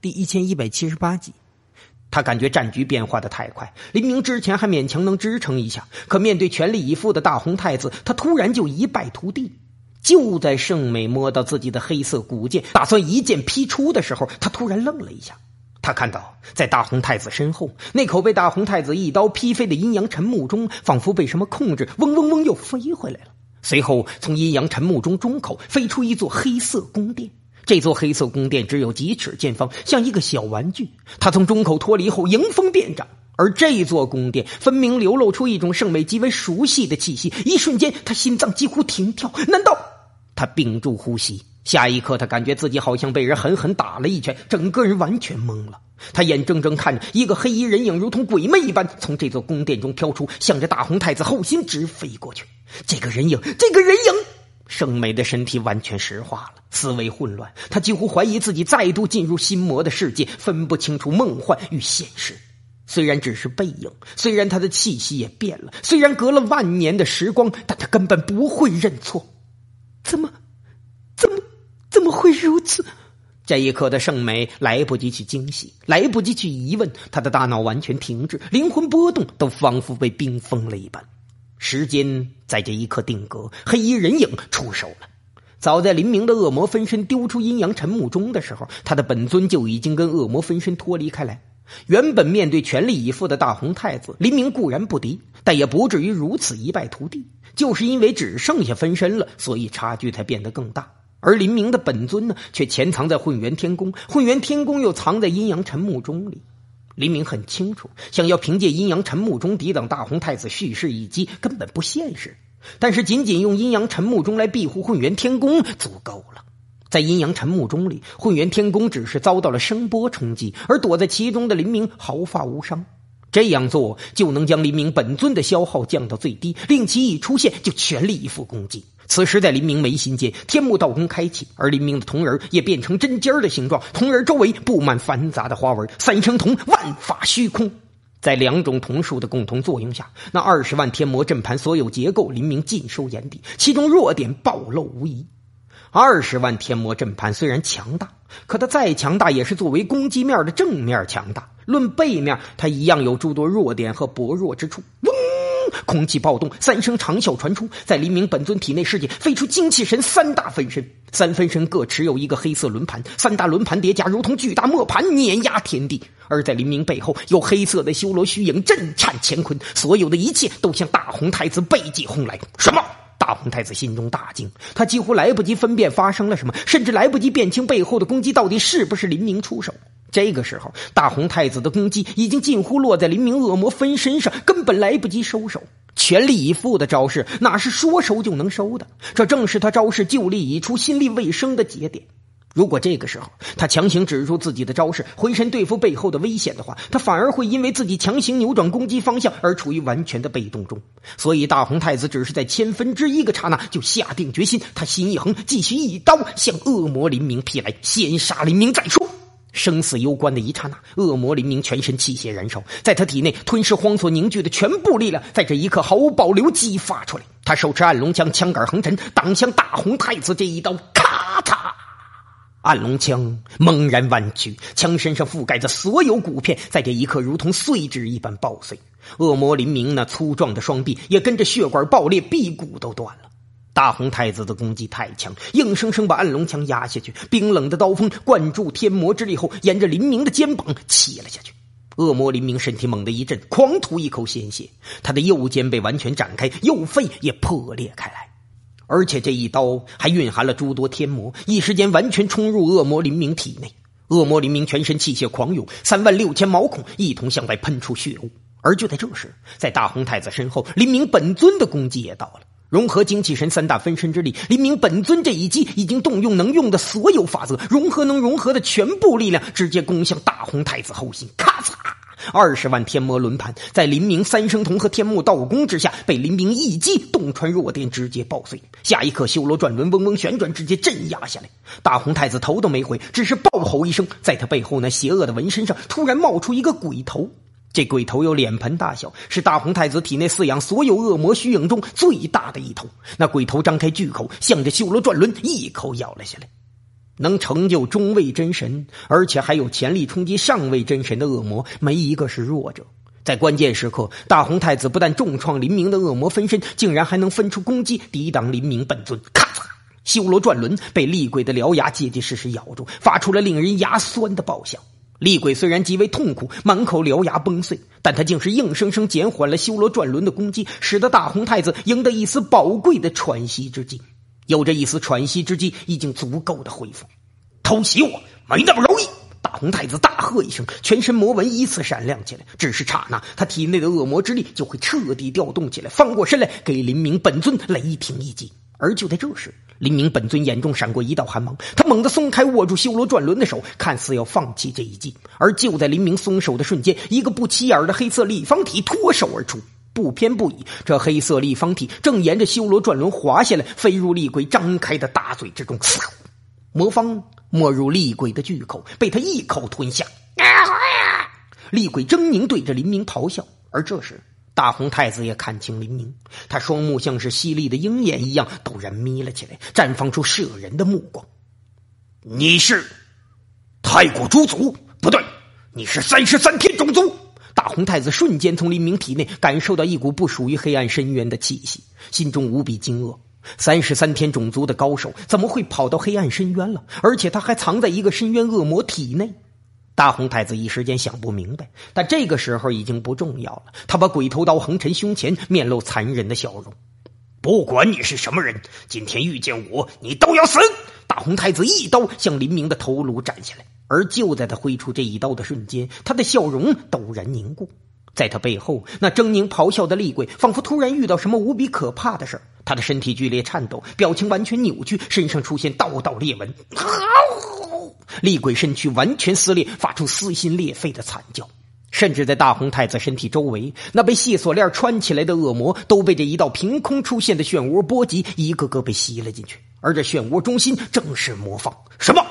第一千一百七十八集，他感觉战局变化的太快。黎明之前还勉强能支撑一下，可面对全力以赴的大红太子，他突然就一败涂地。就在盛美摸到自己的黑色古剑，打算一剑劈出的时候，他突然愣了一下。他看到，在大红太子身后，那口被大红太子一刀劈飞的阴阳沉木钟，仿佛被什么控制，嗡嗡嗡又飞回来了。随后，从阴阳沉木钟钟口飞出一座黑色宫殿。这座黑色宫殿只有几尺见方，像一个小玩具。它从中口脱离后，迎风便长。而这座宫殿分明流露出一种圣美极为熟悉的气息。一瞬间，他心脏几乎停跳。难道他屏住呼吸？下一刻，他感觉自己好像被人狠狠打了一拳，整个人完全懵了。他眼睁睁看着一个黑衣人影，如同鬼魅一般，从这座宫殿中飘出，向着大红太子后心直飞过去。这个人影，这个人影。圣美的身体完全石化了，思维混乱。他几乎怀疑自己再度进入心魔的世界，分不清楚梦幻与现实。虽然只是背影，虽然他的气息也变了，虽然隔了万年的时光，但他根本不会认错。怎么？怎么？怎么会如此？这一刻的圣美来不及去惊喜，来不及去疑问。他的大脑完全停滞，灵魂波动都仿佛被冰封了一般。时间在这一刻定格，黑衣人影出手了。早在林明的恶魔分身丢出阴阳沉木钟的时候，他的本尊就已经跟恶魔分身脱离开来。原本面对全力以赴的大红太子，林明固然不敌，但也不至于如此一败涂地，就是因为只剩下分身了，所以差距才变得更大。而林明的本尊呢，却潜藏在混元天宫，混元天宫又藏在阴阳沉木钟里。林明很清楚，想要凭借阴阳沉木钟抵挡大红太子蓄势一击，根本不现实。但是，仅仅用阴阳沉木钟来庇护混元天宫足够了。在阴阳沉木钟里，混元天宫只是遭到了声波冲击，而躲在其中的林明毫发无伤。这样做就能将林明本尊的消耗降到最低，令其一出现就全力以赴攻击。此时，在林明眉心间，天目道功开启，而林明的瞳仁也变成针尖的形状，瞳仁周围布满繁杂的花纹，三生瞳万法虚空。在两种瞳术的共同作用下，那二十万天魔阵盘所有结构，林明尽收眼底，其中弱点暴露无遗。二十万天魔阵盘虽然强大，可它再强大，也是作为攻击面的正面强大，论背面，它一样有诸多弱点和薄弱之处。空气暴动，三声长啸传出，在黎明本尊体内世界飞出精气神三大分身，三分身各持有一个黑色轮盘，三大轮盘叠加如同巨大磨盘碾压天地。而在黎明背后，有黑色的修罗虚影震颤乾坤，所有的一切都向大红太子背脊轰来。什么？大红太子心中大惊，他几乎来不及分辨发生了什么，甚至来不及辨清背后的攻击到底是不是黎明出手。这个时候，大红太子的攻击已经近乎落在林明恶魔分身上，根本来不及收手。全力以赴的招式哪是说收就能收的？这正是他招式旧力已出，心力未生的节点。如果这个时候他强行止住自己的招式，回身对付背后的危险的话，他反而会因为自己强行扭转攻击方向而处于完全的被动中。所以，大红太子只是在千分之一个刹那就下定决心，他心一横，继续一刀向恶魔林明劈来，先杀林明再说。生死攸关的一刹那，恶魔林明全身气血燃烧，在他体内吞噬荒所凝聚的全部力量，在这一刻毫无保留激发出来。他手持暗龙枪，枪杆横陈，挡向大红太子这一刀。咔嚓！暗龙枪猛然弯曲，枪身上覆盖着所有骨片，在这一刻如同碎纸一般爆碎。恶魔林明那粗壮的双臂也跟着血管爆裂，臂骨都断了。大红太子的攻击太强，硬生生把暗龙枪压下去。冰冷的刀锋灌注天魔之力后，沿着林明的肩膀切了下去。恶魔林明身体猛地一震，狂吐一口鲜血。他的右肩被完全展开，右肺也破裂开来。而且这一刀还蕴含了诸多天魔，一时间完全冲入恶魔林明体内。恶魔林明全身气血狂涌，三万六千毛孔一同向外喷出血雾。而就在这时，在大红太子身后，林明本尊的攻击也到了。融合精气神三大分身之力，黎明本尊这一击已经动用能用的所有法则，融合能融合的全部力量，直接攻向大红太子后心。咔嚓！二十万天魔轮盘在林明三生瞳和天目道宫之下，被林明一击洞穿弱点，直接爆碎。下一刻，修罗转轮嗡嗡旋转，直接镇压下来。大红太子头都没回，只是暴吼一声，在他背后那邪恶的纹身上突然冒出一个鬼头。这鬼头有脸盆大小，是大红太子体内饲养所有恶魔虚影中最大的一头。那鬼头张开巨口，向着修罗转轮一口咬了下来。能成就中位真神，而且还有潜力冲击上位真神的恶魔，没一个是弱者。在关键时刻，大红太子不但重创林明的恶魔分身，竟然还能分出攻击抵挡林明本尊。咔嚓！修罗转轮被厉鬼的獠牙结结实实咬住，发出了令人牙酸的爆响。厉鬼虽然极为痛苦，满口獠牙崩碎，但他竟是硬生生减缓了修罗转轮的攻击，使得大红太子赢得一丝宝贵的喘息之机。有着一丝喘息之机，已经足够的恢复。偷袭我，没那么容易！大红太子大喝一声，全身魔纹依次闪亮起来。只是刹那，他体内的恶魔之力就会彻底调动起来，翻过身来给林明本尊雷霆一击。而就在这时，林明本尊眼中闪过一道寒芒，他猛地松开握住修罗转轮的手，看似要放弃这一计。而就在林明松手的瞬间，一个不起眼的黑色立方体脱手而出，不偏不倚，这黑色立方体正沿着修罗转轮滑下来，飞入厉鬼张开的大嘴之中。魔方没入厉鬼的巨口，被他一口吞下。厉鬼狰狞对着林明咆哮，而这时。大红太子也看清林明，他双目像是犀利的鹰眼一样，陡然眯了起来，绽放出慑人的目光。你是太古诸族？不对，你是三十三天种族！大红太子瞬间从林明体内感受到一股不属于黑暗深渊的气息，心中无比惊愕：三十三天种族的高手怎么会跑到黑暗深渊了？而且他还藏在一个深渊恶魔体内。大红太子一时间想不明白，但这个时候已经不重要了。他把鬼头刀横陈胸前，面露残忍的笑容。不管你是什么人，今天遇见我，你都要死！大红太子一刀向林明的头颅斩下来，而就在他挥出这一刀的瞬间，他的笑容陡然凝固。在他背后，那狰狞咆哮的厉鬼仿佛突然遇到什么无比可怕的事儿，他的身体剧烈颤抖，表情完全扭曲，身上出现道道裂纹。厉鬼身躯完全撕裂，发出撕心裂肺的惨叫。甚至在大红太子身体周围，那被细锁链穿起来的恶魔，都被这一道凭空出现的漩涡波及，一个个被吸了进去。而这漩涡中心，正是魔方。什么？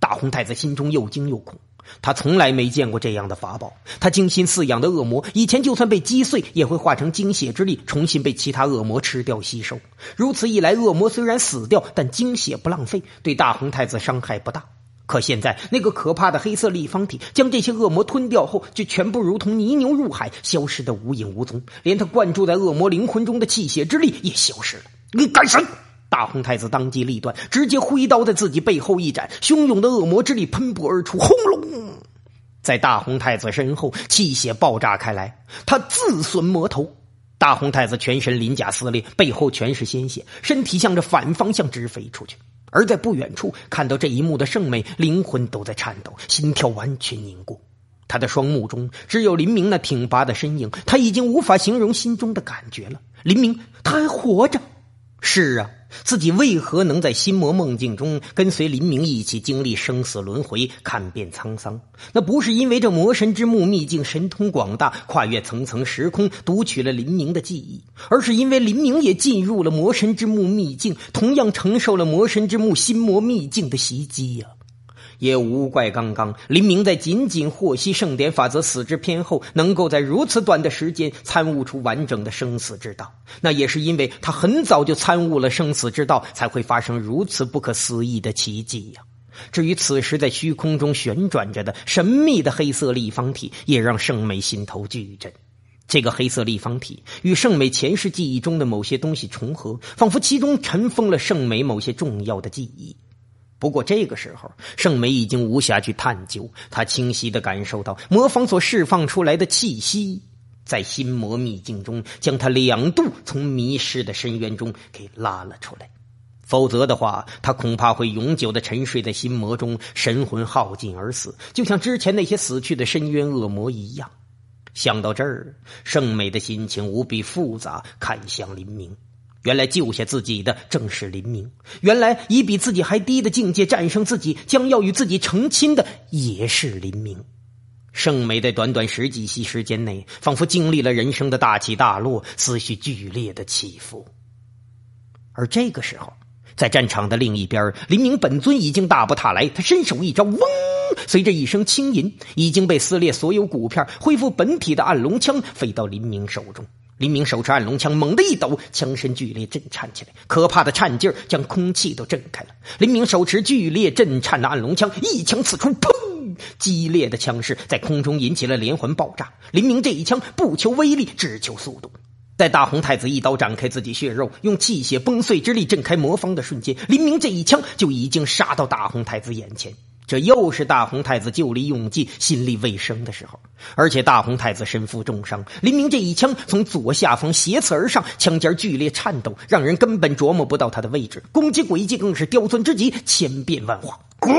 大红太子心中又惊又恐。他从来没见过这样的法宝。他精心饲养的恶魔，以前就算被击碎，也会化成精血之力，重新被其他恶魔吃掉吸收。如此一来，恶魔虽然死掉，但精血不浪费，对大红太子伤害不大。可现在，那个可怕的黑色立方体将这些恶魔吞掉后，就全部如同泥牛入海，消失的无影无踪，连他灌注在恶魔灵魂中的气血之力也消失了。你干什？大红太子当机立断，直接挥刀在自己背后一斩，汹涌的恶魔之力喷薄而出，轰隆！在大红太子身后，气血爆炸开来，他自损魔头。大红太子全身鳞甲撕裂，背后全是鲜血，身体向着反方向直飞出去。而在不远处看到这一幕的圣美，灵魂都在颤抖，心跳完全凝固。他的双目中只有林明那挺拔的身影，他已经无法形容心中的感觉了。林明，他还活着！是啊。自己为何能在心魔梦境中跟随林明一起经历生死轮回，看遍沧桑？那不是因为这魔神之墓秘境神通广大，跨越层层时空，读取了林明的记忆，而是因为林明也进入了魔神之墓秘境，同样承受了魔神之墓心魔秘境的袭击呀。也无怪刚刚林明在仅仅获悉圣典法则死之篇后，能够在如此短的时间参悟出完整的生死之道。那也是因为他很早就参悟了生死之道，才会发生如此不可思议的奇迹呀。至于此时在虚空中旋转着的神秘的黑色立方体，也让圣美心头巨震。这个黑色立方体与圣美前世记忆中的某些东西重合，仿佛其中尘封了圣美某些重要的记忆。不过这个时候，盛美已经无暇去探究。她清晰地感受到魔方所释放出来的气息，在心魔秘境中将她两度从迷失的深渊中给拉了出来。否则的话，她恐怕会永久地沉睡在心魔中，神魂耗尽而死，就像之前那些死去的深渊恶魔一样。想到这儿，盛美的心情无比复杂，看向林明。原来救下自己的正是林明，原来以比自己还低的境界战胜自己，将要与自己成亲的也是林明。盛美在短短十几息时间内，仿佛经历了人生的大起大落，思绪剧烈的起伏。而这个时候，在战场的另一边，林明本尊已经大步踏来，他伸手一招，嗡，随着一声轻吟，已经被撕裂所有骨片、恢复本体的暗龙枪飞到林明手中。林明手持暗龙枪，猛地一抖，枪身剧烈震颤起来，可怕的颤劲儿将空气都震开了。林明手持剧烈震颤的暗龙枪，一枪刺出，砰！激烈的枪势在空中引起了连环爆炸。林明这一枪不求威力，只求速度。在大红太子一刀斩开自己血肉，用气血崩碎之力震开魔方的瞬间，林明这一枪就已经杀到大红太子眼前。这又是大红太子旧力用尽、心力未生的时候，而且大红太子身负重伤。林明这一枪从左下方斜刺而上，枪尖剧烈颤抖，让人根本琢磨不到他的位置。攻击轨迹更是刁钻之极，千变万化。滚！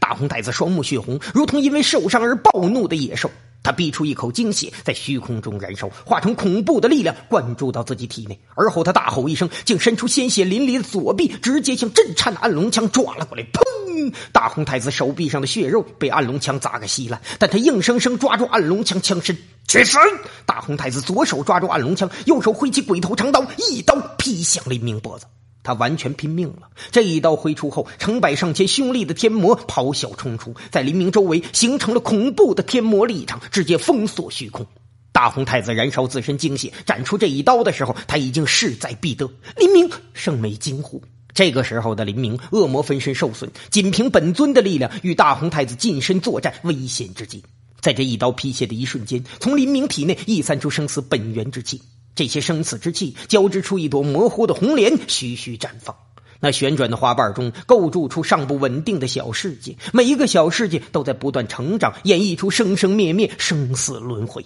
大红太子双目血红，如同因为受伤而暴怒的野兽。他逼出一口精血，在虚空中燃烧，化成恐怖的力量灌注到自己体内。而后他大吼一声，竟伸出鲜血淋漓的左臂，直接向震颤的暗龙枪抓了过来。砰！大红太子手臂上的血肉被暗龙枪砸个稀烂，但他硬生生抓住暗龙枪枪身，绝尘！大红太子左手抓住暗龙枪，右手挥起鬼头长刀，一刀劈向黎明脖子。他完全拼命了，这一刀挥出后，成百上千凶厉的天魔咆哮冲出，在黎明周围形成了恐怖的天魔立场，直接封锁虚空。大红太子燃烧自身精血斩出这一刀的时候，他已经势在必得。黎明圣美惊呼，这个时候的黎明恶魔分身受损，仅凭本尊的力量与大红太子近身作战，危险之极。在这一刀劈下的一瞬间，从黎明体内溢散出生死本源之气。这些生死之气交织出一朵模糊的红莲，徐徐绽放。那旋转的花瓣中构筑出尚不稳定的小世界，每一个小世界都在不断成长，演绎出生生灭灭、生死轮回。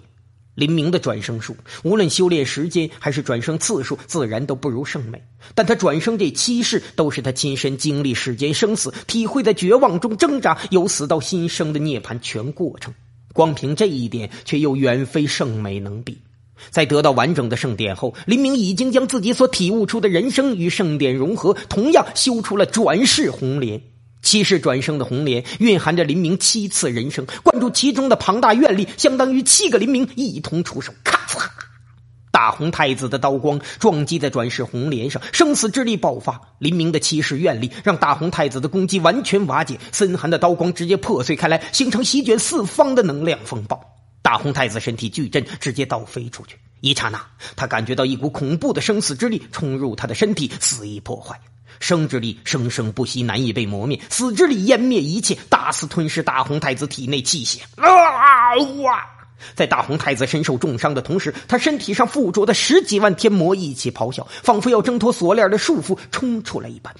林明的转生术，无论修炼时间还是转生次数，自然都不如圣美。但他转生这七世，都是他亲身经历世间生死，体会在绝望中挣扎，由死到新生的涅槃全过程。光凭这一点，却又远非圣美能比。在得到完整的圣典后，林明已经将自己所体悟出的人生与圣典融合，同样修出了转世红莲。七世转生的红莲蕴含着林明七次人生，灌注其中的庞大愿力，相当于七个林明一同出手。咔嚓！大红太子的刀光撞击在转世红莲上，生死之力爆发，林明的七世愿力让大红太子的攻击完全瓦解，森寒的刀光直接破碎开来，形成席卷四方的能量风暴。大红太子身体巨震，直接倒飞出去。一刹那，他感觉到一股恐怖的生死之力冲入他的身体，肆意破坏。生之力生生不息，难以被磨灭；死之力湮灭一切，大肆吞噬大红太子体内气血。啊哇！在大红太子身受重伤的同时，他身体上附着的十几万天魔一起咆哮，仿佛要挣脱锁链的束缚冲出来一般。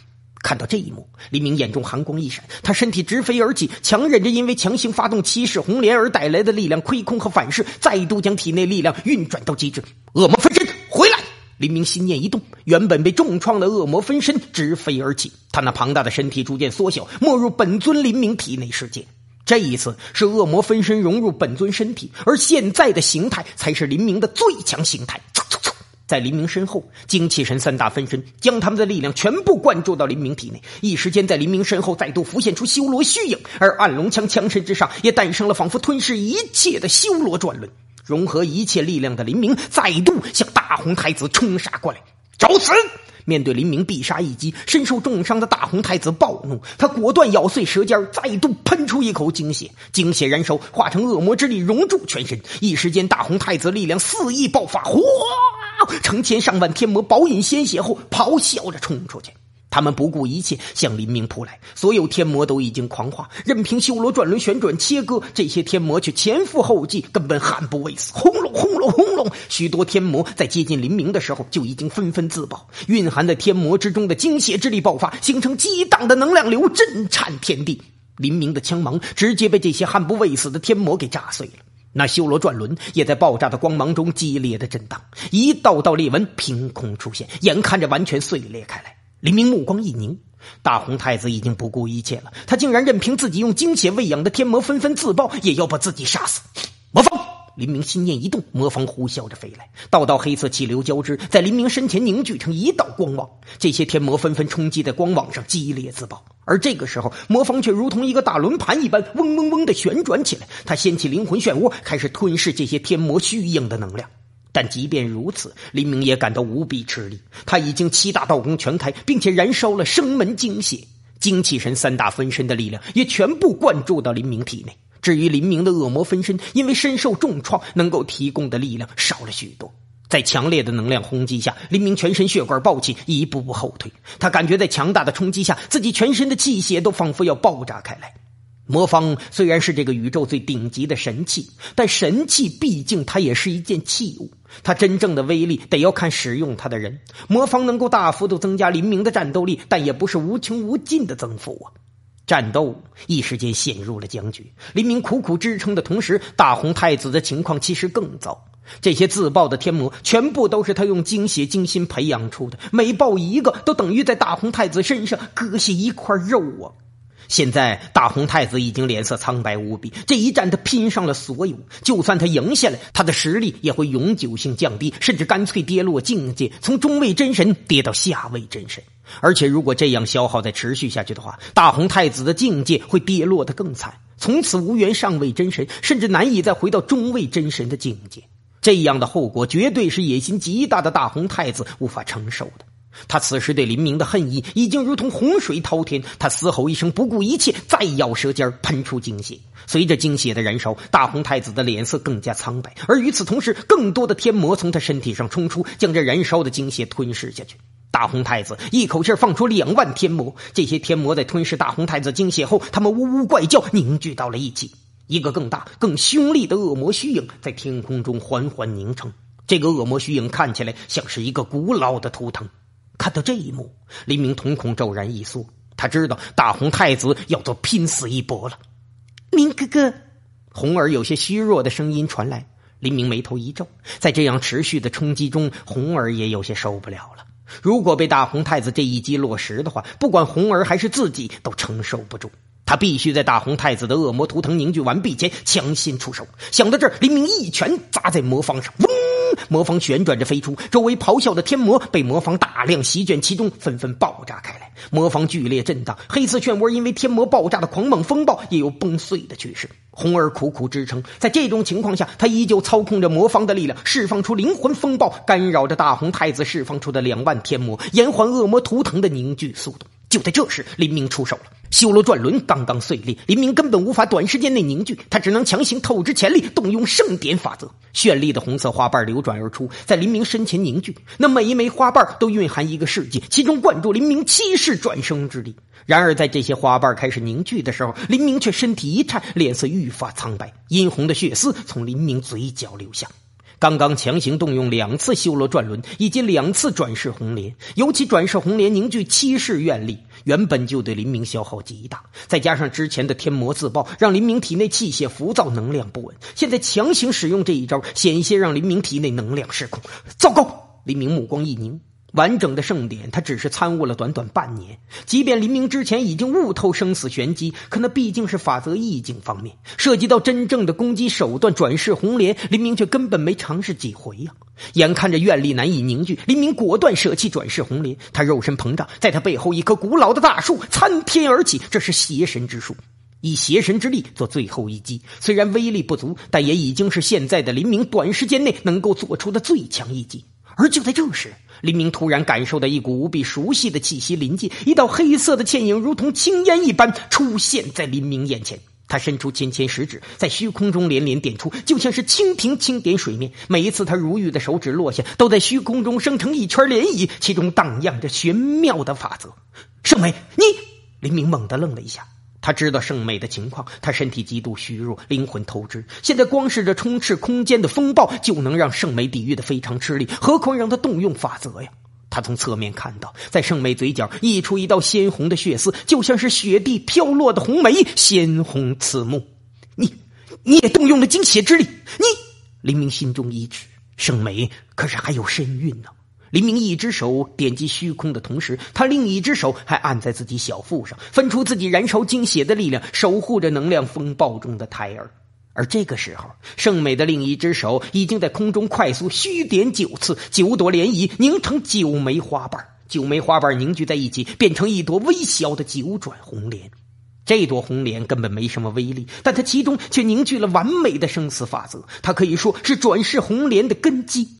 看到这一幕，黎明眼中寒光一闪，他身体直飞而起，强忍着因为强行发动七世红莲而带来的力量亏空和反噬，再度将体内力量运转到极致。恶魔分身，回来！黎明心念一动，原本被重创的恶魔分身直飞而起，他那庞大的身体逐渐缩小，没入本尊黎明体内世界。这一次是恶魔分身融入本尊身体，而现在的形态才是黎明的最强形态。在林明身后，精气神三大分身将他们的力量全部灌注到林明体内，一时间，在林明身后再度浮现出修罗虚影，而暗龙枪枪身之上也诞生了仿佛吞噬一切的修罗转轮，融合一切力量的林明再度向大红太子冲杀过来，找死！面对林明必杀一击，身受重伤的大红太子暴怒，他果断咬碎舌尖，再度喷出一口精血，精血燃烧化成恶魔之力融入全身，一时间，大红太子力量肆意爆发，哗！成千上万天魔饱饮鲜血后，咆哮着冲出去。他们不顾一切向林明扑来。所有天魔都已经狂化，任凭修罗转轮旋转切割，这些天魔却前赴后继，根本悍不畏死。轰隆，轰隆，轰隆！许多天魔在接近林明的时候，就已经纷纷自爆，蕴含在天魔之中的精血之力爆发，形成激荡的能量流，震颤天地。林明的枪芒直接被这些悍不畏死的天魔给炸碎了。那修罗转轮也在爆炸的光芒中激烈的震荡，一道道裂纹凭空出现，眼看着完全碎裂开来。黎明目光一凝，大红太子已经不顾一切了，他竟然任凭自己用精血喂养的天魔纷纷自爆，也要把自己杀死。魔方。林明心念一动，魔方呼啸着飞来，道道黑色气流交织，在林明身前凝聚成一道光网。这些天魔纷纷冲击在光网上，激烈自爆。而这个时候，魔方却如同一个大轮盘一般，嗡嗡嗡地旋转起来。它掀起灵魂漩涡，开始吞噬这些天魔虚影的能量。但即便如此，林明也感到无比吃力。他已经七大道功全开，并且燃烧了生门精血、精气神三大分身的力量，也全部灌注到林明体内。至于林明的恶魔分身，因为身受重创，能够提供的力量少了许多。在强烈的能量轰击下，林明全身血管暴起，一步步后退。他感觉在强大的冲击下，自己全身的气血都仿佛要爆炸开来。魔方虽然是这个宇宙最顶级的神器，但神器毕竟它也是一件器物，它真正的威力得要看使用它的人。魔方能够大幅度增加林明的战斗力，但也不是无穷无尽的增幅啊。战斗一时间陷入了僵局，林明苦苦支撑的同时，大红太子的情况其实更糟。这些自爆的天魔全部都是他用精血精心培养出的，每爆一个都等于在大红太子身上割下一块肉啊！现在大红太子已经脸色苍白无比，这一战他拼上了所有，就算他赢下来，他的实力也会永久性降低，甚至干脆跌落境界，从中位真神跌到下位真神。而且如果这样消耗再持续下去的话，大红太子的境界会跌落得更惨，从此无缘上位真神，甚至难以再回到中位真神的境界。这样的后果绝对是野心极大的大红太子无法承受的。他此时对林明的恨意已经如同洪水滔天，他嘶吼一声，不顾一切，再咬舌尖喷出精血。随着精血的燃烧，大红太子的脸色更加苍白。而与此同时，更多的天魔从他身体上冲出，将这燃烧的精血吞噬下去。大红太子一口气放出两万天魔，这些天魔在吞噬大红太子精血后，他们呜呜怪叫，凝聚到了一起，一个更大、更凶厉的恶魔虚影在天空中缓缓凝成。这个恶魔虚影看起来像是一个古老的图腾。看到这一幕，黎明瞳孔骤然一缩，他知道大红太子要做拼死一搏了。明哥哥，红儿有些虚弱的声音传来。黎明眉头一皱，在这样持续的冲击中，红儿也有些受不了了。如果被大红太子这一击落实的话，不管红儿还是自己都承受不住。他必须在大红太子的恶魔图腾凝聚完毕前强行出手。想到这儿，黎明一拳砸在魔方上，嗡。魔方旋转着飞出，周围咆哮的天魔被魔方大量席卷，其中纷纷爆炸开来。魔方剧烈震荡，黑色漩涡因为天魔爆炸的狂猛风暴，也有崩碎的趋势。红儿苦苦支撑，在这种情况下，他依旧操控着魔方的力量，释放出灵魂风暴，干扰着大红太子释放出的两万天魔，延缓恶魔图腾的凝聚速度。就在这时，林明出手了。修罗转轮刚刚碎裂，林明根本无法短时间内凝聚，他只能强行透支潜力，动用圣典法则。绚丽的红色花瓣流转而出，在林明身前凝聚。那每一枚花瓣都蕴含一个世界，其中灌注林明七世转生之力。然而，在这些花瓣开始凝聚的时候，林明却身体一颤，脸色愈发苍白，殷红的血丝从林明嘴角流下。刚刚强行动用两次修罗转轮，以及两次转世红莲，尤其转世红莲凝聚七世愿力。原本就对林明消耗极大，再加上之前的天魔自爆，让林明体内气血浮躁，能量不稳。现在强行使用这一招，险些让林明体内能量失控。糟糕！林明目光一凝。完整的盛典，他只是参悟了短短半年。即便林明之前已经悟透生死玄机，可那毕竟是法则意境方面，涉及到真正的攻击手段。转世红莲，林明却根本没尝试几回呀。眼看着愿力难以凝聚，林明果断舍弃转世红莲。他肉身膨胀，在他背后一棵古老的大树参天而起，这是邪神之术，以邪神之力做最后一击。虽然威力不足，但也已经是现在的林明短时间内能够做出的最强一击。而就在这时，黎明突然感受到一股无比熟悉的气息临近，一道黑色的倩影如同青烟一般出现在黎明眼前。他伸出芊芊食指，在虚空中连连点出，就像是蜻蜓轻点水面。每一次他如玉的手指落下，都在虚空中生成一圈涟漪，其中荡漾着玄妙的法则。圣梅，你！黎明猛地愣了一下。他知道圣美的情况，他身体极度虚弱，灵魂透支。现在光是这充斥空间的风暴，就能让圣美抵御的非常吃力，何况让他动用法则呀？他从侧面看到，在圣美嘴角溢出一道鲜红的血丝，就像是雪地飘落的红梅，鲜红刺目。你，你也动用了精血之力？你，黎明心中一滞，圣美可是还有身孕呢。黎明一只手点击虚空的同时，他另一只手还按在自己小腹上，分出自己燃烧精血的力量，守护着能量风暴中的胎儿。而这个时候，圣美的另一只手已经在空中快速虚点九次，九朵涟漪凝成九枚花瓣，九枚花瓣凝聚在一起，变成一朵微小的九转红莲。这朵红莲根本没什么威力，但它其中却凝聚了完美的生死法则，它可以说是转世红莲的根基。